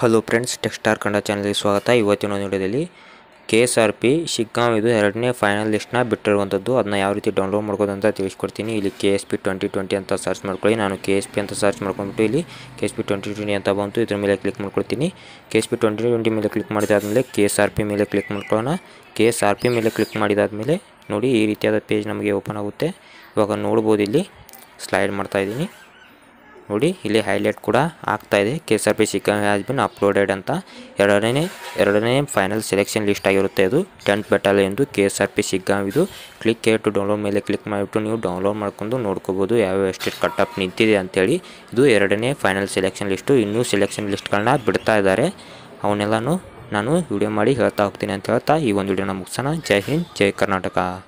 hello friends ಟೆಕ್ಸ್ಟಾರ್ Kannada ಚಾನಲ್ಗೆ ಸ್ವಾಗತ ಇವತ್ತಿನ ವಿಡಿಯೋದಲ್ಲಿ K S R P Shiggaon ಇದು ಎರಡನೇ ಫೈನಲ್ ಲಿಸ್ಟ್ನ ಬಿಟ್ಟಿರುವಂಥದ್ದು ಅದನ್ನ ಯಾವ ರೀತಿ ಡೌನ್ಲೋಡ್ ಮಾಡ್ಬೋದು ಅಂತ ತಿಳಿಸ್ಕೊಡ್ತೀನಿ ಇಲ್ಲಿ K S P twenty twenty ಅಂತ ಸರ್ಚ್ ಮಾಡ್ಕೊಳ್ಳಿ ನಾನು ಕೆ ಎಸ್ ಪಿ ಅಂತ ಸರ್ಚ್ ಮಾಡ್ಕೊಂಡ್ಬಿಟ್ಟು ಇಲ್ಲಿ K S P twenty twenty ಅಂತ ಬಂತು ಇದ್ರ ಮೇಲೆ ಕ್ಲಿಕ್ ಮಾಡ್ಕೊಳ್ತೀನಿ K S P twenty twenty ಮೇಲೆ ಕ್ಲಿಕ್ ಮಾಡಿದಾದಮೇಲೆ ಕೆ ಎಸ್ ಆರ್ ಪಿ ಮೇಲೆ ಕ್ಲಿಕ್ ಮಾಡ್ಕೊಳ್ಳೋಣ ಕೆ ಎಸ್ ಆರ್ ಪಿ ಮೇಲೆ ಕ್ಲಿಕ್ ಮೇಲೆ ನೋಡಿ ಈ ರೀತಿಯಾದ ಪೇಜ್ ನಮಗೆ ಓಪನ್ ಆಗುತ್ತೆ ಇವಾಗ ನೋಡ್ಬೋದು ಇಲ್ಲಿ ಸ್ಲೈಡ್ ಮಾಡ್ತಾಯಿದ್ದೀನಿ ನೋಡಿ ಇಲ್ಲಿ ಹೈಲೈಟ್ ಕೂಡ ಆಗ್ತಾ ಇದೆ K S R P Shiggaon has been uploaded ಅಂತ ಎರಡನೇ ಎರಡನೇ ಫೈನಲ್ ಸೆಲೆಕ್ಷನ್ ಲಿಸ್ಟ್ ಆಗಿರುತ್ತೆ ಇದು ಟೆಂತ್ ಬೆಟಲ್ ಎಂದು K S R P Shiggaon ಇದು ಕ್ಲಿಕ್ ಏಟು ಟು ಡೌನ್ಲೋಡ್ ಮೇಲೆ ಕ್ಲಿಕ್ ಮಾಡಿಬಿಟ್ಟು ನೀವು ಡೌನ್ಲೋಡ್ ಮಾಡ್ಕೊಂಡು ನೋಡ್ಕೋಬೋದು ಯಾವ್ಯಾವ ಸ್ಟೇಟ್ ಕಟ್ ಅಪ್ ನಿಂತಿದೆ ಅಂತೇಳಿ ಇದು ಎರಡನೇ ಫೈನಲ್ ಸೆಲೆಕ್ಷನ್ ಲಿಸ್ಟು ಇನ್ನೂ ಸೆಲೆಕ್ಷನ್ ಲಿಸ್ಟ್ಗಳನ್ನ ಬಿಡ್ತಾ ಇದ್ದಾರೆ ಅವನ್ನೆಲ್ಲನೂ ನಾನು ವಿಡಿಯೋ ಮಾಡಿ ಹೇಳ್ತಾ ಹೋಗ್ತೀನಿ ಅಂತ ಹೇಳ್ತಾ ಈ ಒಂದು ವಿಡಿಯೋನ ಮುಗಿಸೋಣ ಜೈ ಹಿಂದ್ ಜೈ ಕರ್ನಾಟಕ